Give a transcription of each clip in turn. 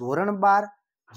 ધોરણ બાર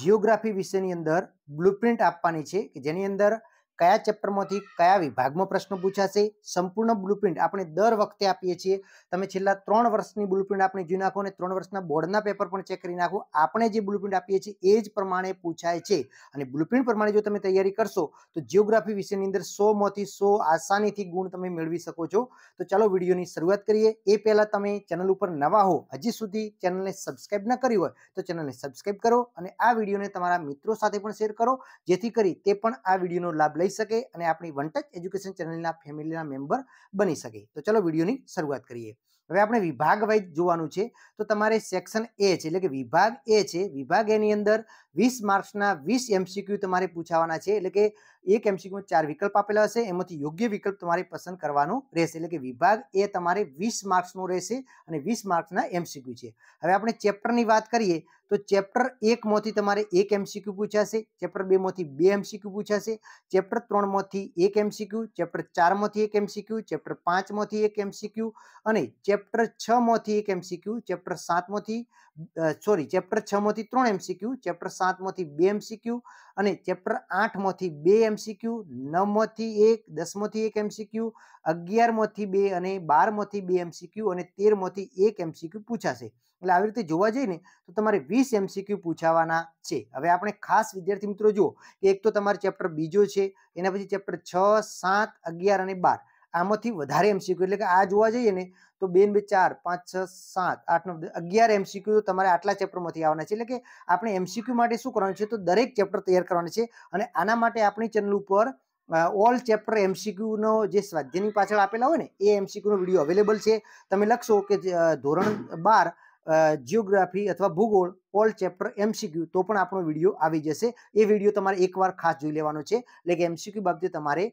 જિયોગ્રાફી વિષયની અંદર બ્લુપ્રિન્ટ આપવાની છે કે જેની અંદર કયા ચેપ્ટરમાંથી કયા વિભાગમાં પ્રશ્ન પૂછાશે સંપૂર્ણ બ્લુપ્રિન્ટ આપણે દર વખતે આપીએ છીએ તમે છેલ્લા ત્રણ વર્ષની બ્લુપ્રિન્ટ આપણે જોઈ નાખો અને ત્રણ વર્ષના બોર્ડના પેપર પણ ચેક કરી નાખો આપણે જે બ્લુપ્રિન્ટ આપીએ છીએ એ જ પ્રમાણે પૂછાય છે અને બ્લુપ્રિન્ટ પ્રમાણે જો તમે તૈયારી કરશો તો જિયોગ્રાફી વિષયની અંદર સોમાંથી સો આસાનીથી ગુણ તમે મેળવી શકો છો તો ચાલો વિડીયોની શરૂઆત કરીએ એ પહેલાં તમે ચેનલ ઉપર નવા હો હજી સુધી ચેનલને સબસ્ક્રાઈબ ન કરી હોય તો ચેનલને સબસ્ક્રાઈબ કરો અને આ વિડીયોને તમારા મિત્રો સાથે પણ શેર કરો જેથી કરી તે પણ આ વિડીયોનો લાભ લઈ રહી શકે અને આપણી વનટચ એજ્યુકેશન ચેનલના ફેમિલીના મેમ્બર બની શકે તો ચલો વિડીયોની શરૂઆત કરીએ હવે આપણે વિભાગ વાઇઝ જોવાનું છે તો તમારે સેક્શન એ છે એટલે કે વિભાગ એ છે વિભાગ એની અંદર વીસ માર્ક્સના વીસ એમસીક્યુ તમારે પૂછાવાના છે એટલે કે એક એમસીક્યુમાં ચાર વિકલ્પ આપેલા હશે એમાંથી યોગ્ય વિકલ્પ તમારે પસંદ કરવાનો રહેશે એટલે કે વિભાગ એ તમારે વીસ માર્ક્સનો રહેશે અને વીસ માર્ક્સના એમસીક્યુ છે હવે આપણે ચેપ્ટરની વાત કરીએ તો ચેપ્ટર એકમાંથી તમારે એક એમસીક્યુ પૂછાશે ચેપ્ટર બેમાંથી બે એમસીક્યુ પૂછાશે ચેપ્ટર ત્રણમાંથી એક એમસીક્યુ ચેપ્ટર ચારમાંથી એક એમસીક્યુ ચેપ્ટર પાંચમાંથી એક એમસીક્યુ અને ચેપ્ટર છમાંથી એક એમસીક્યુ ચેપ્ટર સાતમાંથી સોરી ચેપ્ટર છમાંથી ત્રણ એમસીક્યુ ચેપ્ટર સાતમાંથી બે એમસીક્યુ અને ચેપ્ટર આઠમાંથી બે એમસીક્યુ નવમાંથી એક દસમાંથી એક એમસીક્યુ અગિયારમાંથી બે અને બારમાંથી બે એમસીક્યુ અને તેરમાંથી એક એમસીક્યુ પૂછાશે એટલે આવી રીતે જોવા જઈએ ને તો તમારે વીસ એમસીક્યુ પૂછાવાના છે હવે આપણે ખાસ વિદ્યાર્થી મિત્રો જુઓ કે એક તો તમારે ચેપ્ટર બીજો છે એના પછી ચેપ્ટર છ સાત અગિયાર અને બાર આમાંથી વધારે એમસીક્યુ એટલે કે આ જોવા જઈએ ને તો બે બે ચાર પાંચ છ સાત આઠ નવ અગિયાર એમસીક્યુ તમારે આટલા ચેપ્ટરમાંથી આવવાના છે એટલે કે આપણે એમસીક્યુ માટે શું કરવાનું છે તો દરેક ચેપ્ટર તૈયાર કરવાનું છે અને આના માટે આપણી ચેનલ ઉપર ઓલ ચેપ્ટર એમસીક્યુનો જે સ્વાધ્યાયની પાછળ આપેલા હોય ને એ એમસીક્યુનો વિડીયો અવેલેબલ છે તમે લખશો કે ધોરણ બાર જિયોગ્રાફી અથવા ભૂગોળ ઓલ ચેપ્ટર એમસીક્યુ તો પણ આપણો વિડીયો આવી જશે એ વિડીયો તમારે એકવાર ખાસ જોઈ લેવાનો છે એટલે કે એમસીક્યુ બાબતે તમારે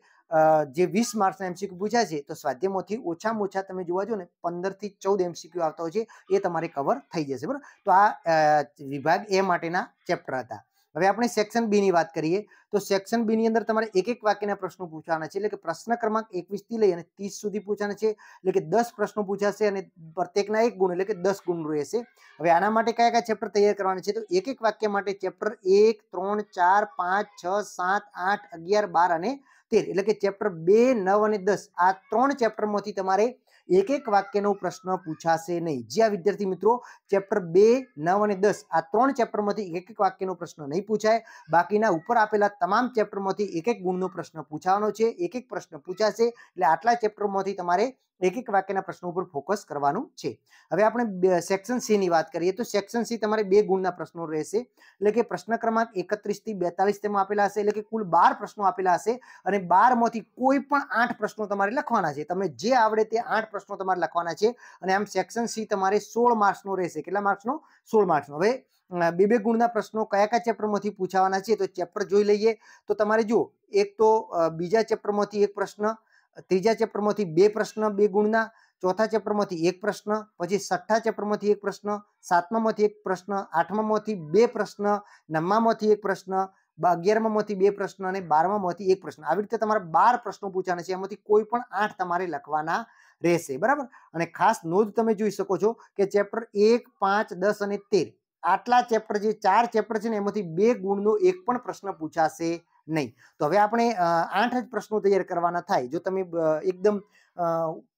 જે વીસ માર્ક્સના એમસીક્યુ પૂછ્યા છે તો સ્વાધ્યાયમાંથી ઓછામાં ઓછા તમે જોવા જો ને પંદરથી ચૌદ એમસીક્યુ આવતા હોય છે એ તમારે કવર થઈ જશે બરાબર તો આ વિભાગ એ માટેના ચેપ્ટર હતા હવે આપણે સેક્શન બીની વાત કરીએ તો સેક્શન બીની અંદર તમારે એક એક વાક્યના પ્રશ્નો પૂછવાના છે એટલે કે પ્રશ્ન ક્રમાંક એકવીસથી લઈ અને ત્રીસ સુધી પૂછવાના છે એટલે કે દસ પ્રશ્નો પૂછાશે અને પ્રત્યેકના એક ગુણ એટલે કે દસ ગુણ રહેશે હવે આના માટે કયા કયા ચેપ્ટર તૈયાર કરવાના છે તો એક એક વાક્ય માટે ચેપ્ટર એક ત્રણ ચાર પાંચ છ સાત આઠ અગિયાર બાર અને તેર એટલે કે ચેપ્ટર બે નવ અને દસ આ ત્રણ ચેપ્ટરમાંથી તમારે એક એક વાક્યનો પ્રશ્ન પૂછાશે નહીં જ્યાં વિદ્યાર્થી મિત્રો ચેપ્ટર બે નવ અને દસ આ ત્રણ ચેપ્ટરમાંથી એક એક વાક્યનો પ્રશ્ન નહીં પૂછાય બાકીના ઉપર આપેલા તમામ ચેપ્ટરમાંથી એક એક ગુણનો પ્રશ્ન પૂછાવાનો છે એક એક પ્રશ્ન પૂછાશે એટલે આટલા ચેપ્ટરમાંથી તમારે એક એક વાક્યના પ્રશ્નો ઉપર ફોકસ કરવાનું છે હવે આપણે સેક્શન સી ની વાત કરીએ તો સેક્શન સી તમારે બે ગુણના પ્રશ્નો રહેશે એટલે કે પ્રશ્ન ક્રમાંક એકત્રીસ થી બેતાલીસ તેમાં આપેલા હશે એટલે કે કુલ બાર પ્રશ્નો આપેલા હશે અને બારમાંથી કોઈ પણ આઠ પ્રશ્નો તમારે લખવાના છે તમે જે આવડે તે આઠ પ્રશ્નો તમારે લખવાના છે અને આમ સેક્શન સી તમારે સોળ માર્ક્સનો રહેશે કેટલા માર્ક્સનો સોળ માર્ક્સનો હવે બે બે ગુણના પ્રશ્નો કયા કયા ચેપ્ટરમાંથી પૂછાવાના છે તો ચેપ્ટર જોઈ લઈએ તો તમારે જુઓ એક તો બીજા ચેપ્ટરમાંથી એક પ્રશ્ન ત્રીજા ચેપ્ટરમાંથી બે પ્રશ્ન બે ગુણના ચોથા ચેપ્ટરમાંથી એક પ્રશ્ન પછી છઠ્ઠા ચેપ્ટરમાંથી એક પ્રશ્ન સાતમામાંથી એક પ્રશ્ન આઠમામાંથી બે પ્રશ્ન નવમામાંથી એક પ્રશ્ન અગિયારમાંથી બે પ્રશ્ન અને બારમામાંથી એક પ્રશ્ન આવી રીતે તમારે બાર પ્રશ્નો પૂછવાના છે એમાંથી કોઈ પણ આઠ તમારે લખવાના રહેશે બરાબર અને ખાસ નોંધ તમે જોઈ શકો છો કે ચેપ્ટર એક પાંચ દસ અને તેર આટલા ચેપ્ટર જે ચાર ચેપ્ટર છે ને એમાંથી બે ગુણનો એક પણ પ્રશ્ન પૂછાશે નહીં તો હવે આપણે આઠ જ પ્રશ્નો તૈયાર કરવાના થાય જો તમે એકદમ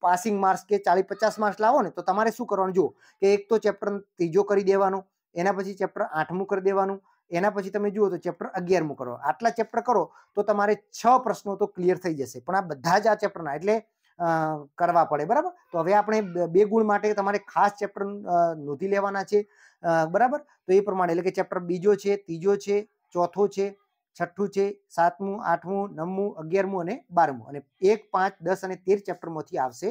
પાસિંગ માર્ક્સ કે ચાલીસ પચાસ માર્ક્સ લાવો ને તો તમારે શું કરવાનું જુઓ કે એક તો ચેપ્ટર ત્રીજો કરી દેવાનો એના પછી ચેપ્ટર આઠમું કરી દેવાનું એના પછી તમે જુઓ તો ચેપ્ટર અગિયારમું કરો આટલા ચેપ્ટર કરો તો તમારે છ પ્રશ્નો તો ક્લિયર થઈ જશે પણ આ બધા જ આ ચેપ્ટરના એટલે કરવા પડે બરાબર તો હવે આપણે બે ગુણ માટે તમારે ખાસ ચેપ્ટર નોંધી લેવાના છે બરાબર તો એ પ્રમાણે એટલે કે ચેપ્ટર બીજો છે ત્રીજો છે ચોથો છે છઠ્ઠું છે સાતમું આઠમું નવમું અગિયારમું અને બારમું અને એક પાંચ દસ અને તેર ચેપ્ટરમાંથી આવશે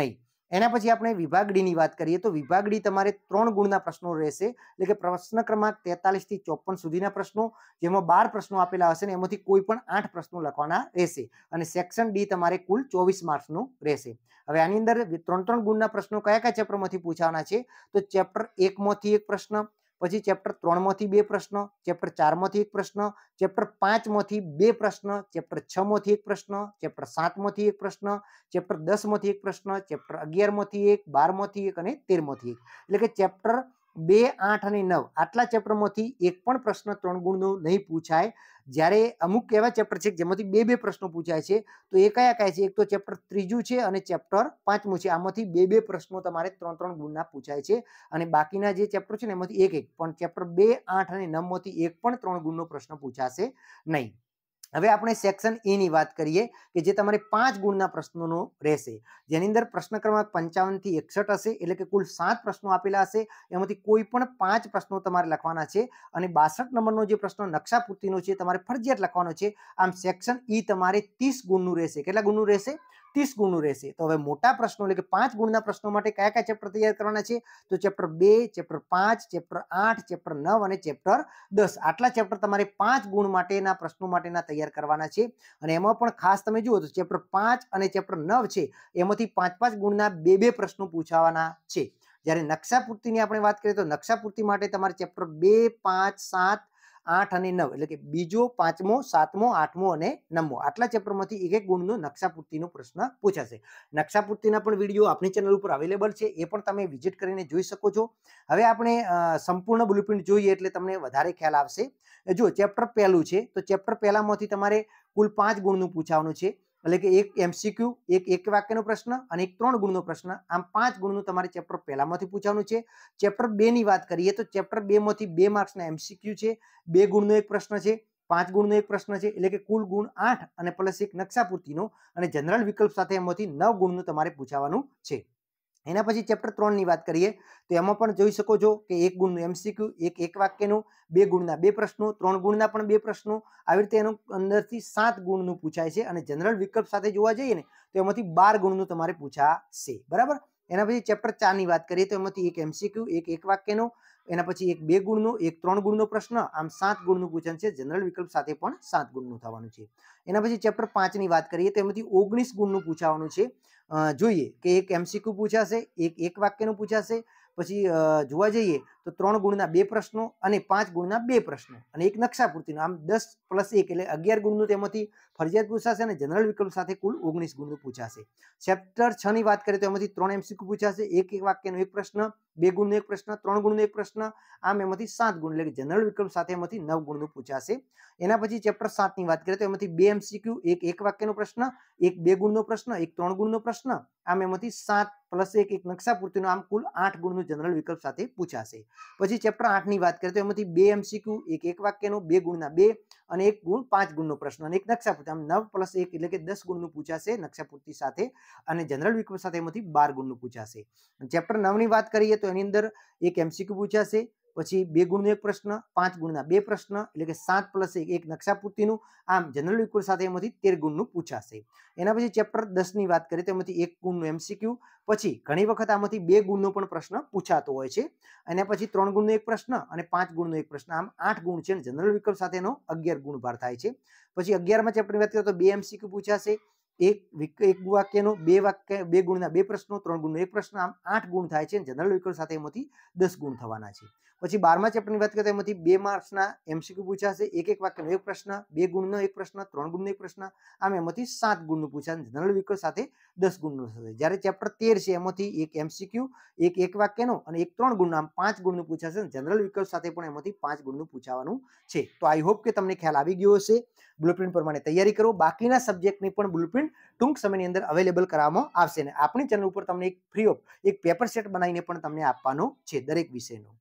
નહીં એના પછી આપણે વિભાગ ડીની વાત કરીએ તો વિભાગ ડી તમારે ત્રણ ગુણના પ્રશ્નો રહેશે એટલે કે પ્રશ્ન ક્રમાંક તેતાલીસથી ચોપન સુધીના પ્રશ્નો જેમાં બાર પ્રશ્નો આપેલા હશે ને એમાંથી કોઈ પણ આઠ પ્રશ્નો લખવાના રહેશે અને સેક્શન ડી તમારે કુલ ચોવીસ માર્ક્સનું રહેશે હવે આની અંદર ત્રણ ત્રણ ગુણના પ્રશ્નો કયા કયા ચેપ્ટરમાંથી પૂછવાના છે તો ચેપ્ટર એકમાંથી એક પ્રશ્ન પછી ચેપ્ટર ત્રણમાંથી બે પ્રશ્ન ચેપ્ટર ચારમાંથી એક પ્રશ્ન ચેપ્ટર પાંચમાંથી બે પ્રશ્ન ચેપ્ટર છમાંથી એક પ્રશ્ન ચેપ્ટર સાતમાંથી એક પ્રશ્ન ચેપ્ટર દસમાંથી એક પ્રશ્ન ચેપ્ટર અગિયારમાંથી એક બારમાંથી એક અને તેરમાંથી એક એટલે કે ચેપ્ટર બે આઠ અને નવ આટલા ચેપ્ટરમાંથી એક પણ પ્રશ્ન ત્રણ ગુણનો નહીં પૂછાય જ્યારે અમુક એવા ચેપ્ટર છે જેમાંથી બે બે પ્રશ્નો પૂછાય છે તો એ કયા કયા છે એક તો ચેપ્ટર ત્રીજું છે અને ચેપ્ટર પાંચમું છે આમાંથી બે બે પ્રશ્નો તમારે ત્રણ ત્રણ ગુણના પૂછાય છે અને બાકીના જે ચેપ્ટર છે ને એમાંથી એક એક પણ ચેપ્ટર બે આઠ અને નવમાંથી એક પણ ત્રણ ગુણનો પ્રશ્ન પૂછાશે નહીં હવે આપણે સેક્શન એ ની વાત કરીએ કે જે તમારે પાંચ ગુણના પ્રશ્નોનો રહેશે જેની અંદર પ્રશ્ન ક્રમાંક પંચાવન થી એકસઠ હશે એટલે કે કુલ સાત પ્રશ્નો આપેલા હશે એમાંથી કોઈ પણ પાંચ પ્રશ્નો તમારે લખવાના છે અને બાસઠ નંબરનો જે પ્રશ્ન નકશાપૂર્તિનો છે તમારે ફરજિયાત લખવાનો છે આમ સેક્શન ઈ e તમારે ત્રીસ ગુણનું રહેશે કેટલા ગુણનું રહેશે ત્રીસ ગુણનું રહેશે તો હવે મોટા પ્રશ્નો એટલે કે પાંચ ગુણના પ્રશ્નો માટે કયા કયા ચેપ્ટર તૈયાર કરવાના છે તો ચેપ્ટર બે ચેપ્ટર પાંચ ચેપ્ટર આઠ ચેપ્ટર નવ અને ચેપ્ટર દસ આટલા ચેપ્ટર તમારે પાંચ ગુણ માટેના પ્રશ્નો માટેના તૈયાર તૈયાર કરવાના છે અને એમાં પણ ખાસ તમે જુઓ તો ચેપ્ટર પાંચ અને ચેપ્ટર નવ છે એમાંથી પાંચ પાંચ ગુણના બે બે પ્રશ્નો પૂછાવાના છે જ્યારે નકશા પૂર્તિની આપણે વાત કરીએ તો નકશા પૂર્તિ માટે તમારે ચેપ્ટર બે પાંચ સાત આઠ અને નવ એટલે કે બીજો પાંચમો સાતમો આઠમો અને નવમો આટલા ચેપ્ટરમાંથી એક એક ગુણનો નકશાપૂર્તિનો પ્રશ્ન પૂછાશે નકશાપૂર્તિના પણ વિડીયો આપણી ચેનલ ઉપર અવેલેબલ છે એ પણ તમે વિઝિટ કરીને જોઈ શકો છો હવે આપણે સંપૂર્ણ બ્લુપ્રિન્ટ જોઈએ એટલે તમને વધારે ખ્યાલ આવશે જો ચેપ્ટર પહેલું છે તો ચેપ્ટર પહેલામાંથી તમારે કુલ પાંચ ગુણનું પૂછાવાનું છે એટલે કે એક એમસીક્યુ એક એક વાક્યનો પ્રશ્ન અને એક ત્રણ ગુણનો પ્રશ્ન આમ પાંચ ગુણનું તમારે ચેપ્ટર પહેલામાંથી પૂછવાનું છે ચેપ્ટર બેની વાત કરીએ તો ચેપ્ટર બેમાંથી બે માર્ક્સના એમસીક્યુ છે બે ગુણનો એક પ્રશ્ન છે પાંચ ગુણનો એક પ્રશ્ન છે એટલે કે કુલ ગુણ આઠ અને પ્લસ એક નકશા પૂર્તિનો અને જનરલ વિકલ્પ સાથે એમાંથી નવ ગુણનું તમારે પૂછાવાનું છે એના પછી ચેપ્ટર ત્રણની વાત કરીએ તો એમાં પણ જોઈ શકો છો કે એક ગુણનું એમસીક્યુ એક એક વાક્યનું બે ગુણના બે પ્રશ્નો ત્રણ ગુણના પણ બે પ્રશ્નો આવી રીતે એનું અંદરથી સાત ગુણનું પૂછાય છે અને જનરલ વિકલ્પ સાથે જોવા જઈએ ને તો એમાંથી બાર ગુણનું તમારે પૂછાશે બરાબર એના પછી ચેપ્ટર ચારની વાત કરીએ તો એમાંથી એક એમસીક્યુ એક એક વાક્યનું એના પછી એક બે ગુણનો એક ત્રણ ગુણનો પ્રશ્ન આમ સાત ગુણનું પૂછન છે જનરલ વિકલ્પ સાથે પણ સાત ગુણનું થવાનું છે એના પછી ચેપ્ટર પાંચની વાત કરીએ તો એમાંથી ઓગણીસ ગુણનું પૂછાવાનું છે જોઈએ કે એક એમસીક્યુ પૂછાશે એક એક વાક્યનું પૂછાશે પછી જોવા જઈએ તો ત્રણ ગુણના બે પ્રશ્નો અને પાંચ ગુણના બે પ્રશ્નો અને એક નકશાપૂર્તિનો આમ દસ પ્લસ એક એટલે અગિયાર ગુણનું તેમાંથી ફરજિયાત પૂછાશે અને જનરલ વિકલ્પ સાથે કુલ ઓગણીસ ગુણનું પૂછાશે ચેપ્ટર છ ની વાત કરીએ તો એમાંથી ત્રણ એમસીક્યુ પૂછાશે એક એક વાક્યનો એક પ્રશ્ન બે ગુણનો એક પ્રશ્ન ત્રણ ગુણનો એક પ્રશ્ન આમ એમાંથી સાત ગુણ એટલે જનરલ વિકલ્પ સાથે એમાંથી નવ ગુણનું પૂછાશે એના પછી ચેપ્ટર સાતની વાત કરીએ તો એમાંથી બે એમસીક્યુ એક એક વાક્યનો પ્રશ્ન એક બે ગુણનો પ્રશ્ન એક ત્રણ ગુણનો પ્રશ્ન આમ એમાંથી સાત પ્લસ એક એક નકશા પૂરતીનો આમ કુલ આઠ ગુણનું જનરલ વિકલ્પ સાથે પૂછાશે પછી ચેપ્ટર આઠની વાત કરીએ તો એમાંથી બે એમસીક્યુ એક એક વાક્યનો બે ગુણના બે અને એક ગુણ પાંચ ગુણનો પ્રશ્ન અને એક નકશાપૂર્તિ આમ નવ પ્લસ એક એટલે કે દસ ગુણનું પૂછાશે નકશાપૂર્તિ સાથે અને જનરલ વિકલ્પ સાથે એમાંથી બાર ગુણનું પૂછાશે ચેપ્ટર નવની વાત કરીએ તો એની અંદર એક એમસીક્યુ પૂછાશે પછી બે ગુણનો એક પ્રશ્ન પાંચ ગુણના બે પ્રશ્ન એટલે કે સાત પ્લસ એક એક નકશાપૂર્તિનું આમ જનરલ ઇક્વલ સાથે એમાંથી તેર ગુણનું પૂછાશે એના પછી ચેપ્ટર દસની વાત કરીએ તો એમાંથી એક ગુણનું એમસીક્યુ પછી ઘણી વખત આમાંથી બે ગુણનો પણ પ્રશ્ન પૂછાતો હોય છે અને પછી ત્રણ ગુણનો એક પ્રશ્ન અને પાંચ ગુણનો એક પ્રશ્ન આમ આઠ ગુણ છે અને જનરલ વિકલ્પ સાથેનો અગિયાર ગુણ ભાર થાય છે પછી અગિયારમાં ચેપ્ટરની વાત કરીએ તો બે એમસીક્યુ પૂછાશે એક એક વાક્યનો બે વાક્ય બે ગુણના બે પ્રશ્નો ત્રણ ગુણનો એક પ્રશ્ન આમ આઠ ગુણ થાય છે જનરલ વિકલ્પ સાથે એમાંથી દસ ગુણ થવાના છે પછી બારમા ચેપ્ટરની વાત કરીએ એમાંથી બે માર્ક્સના એમસીક્યુ પૂછાશે એક એક વાક્યનો એક પ્રશ્ન બે ગુણનો એક પ્રશ્ન ત્રણ ગુણનો એક પ્રશ્ન આમ એમાંથી સાત ગુણનું પૂછાશે જનરલ વિકલ્પ સાથે દસ ગુણનો થશે જ્યારે ચેપ્ટર તેર છે એમાંથી એક એમસીક્યુ એક એક વાક્યનો અને એક ત્રણ ગુણનો આમ પાંચ ગુણનું પૂછાશે જનરલ વિકલ્પ સાથે પણ એમાંથી પાંચ ગુણનું પૂછાવાનું છે તો આઈ હોપ કે તમને ખ્યાલ આવી ગયો હશે બ્લુપ્રિન્ટ પ્રમાણે તૈયારી કરો બાકીના સબ્જેક્ટની પણ બ્લુપ્રિન્ટ ટૂંક સમયની અંદર અવેલેબલ કરવામાં આવશે અને આપણી ચેનલ ઉપર તમને એક ફ્રી ઓફ એક પેપર સેટ બનાવીને પણ તમને આપવાનો છે દરેક વિષયનો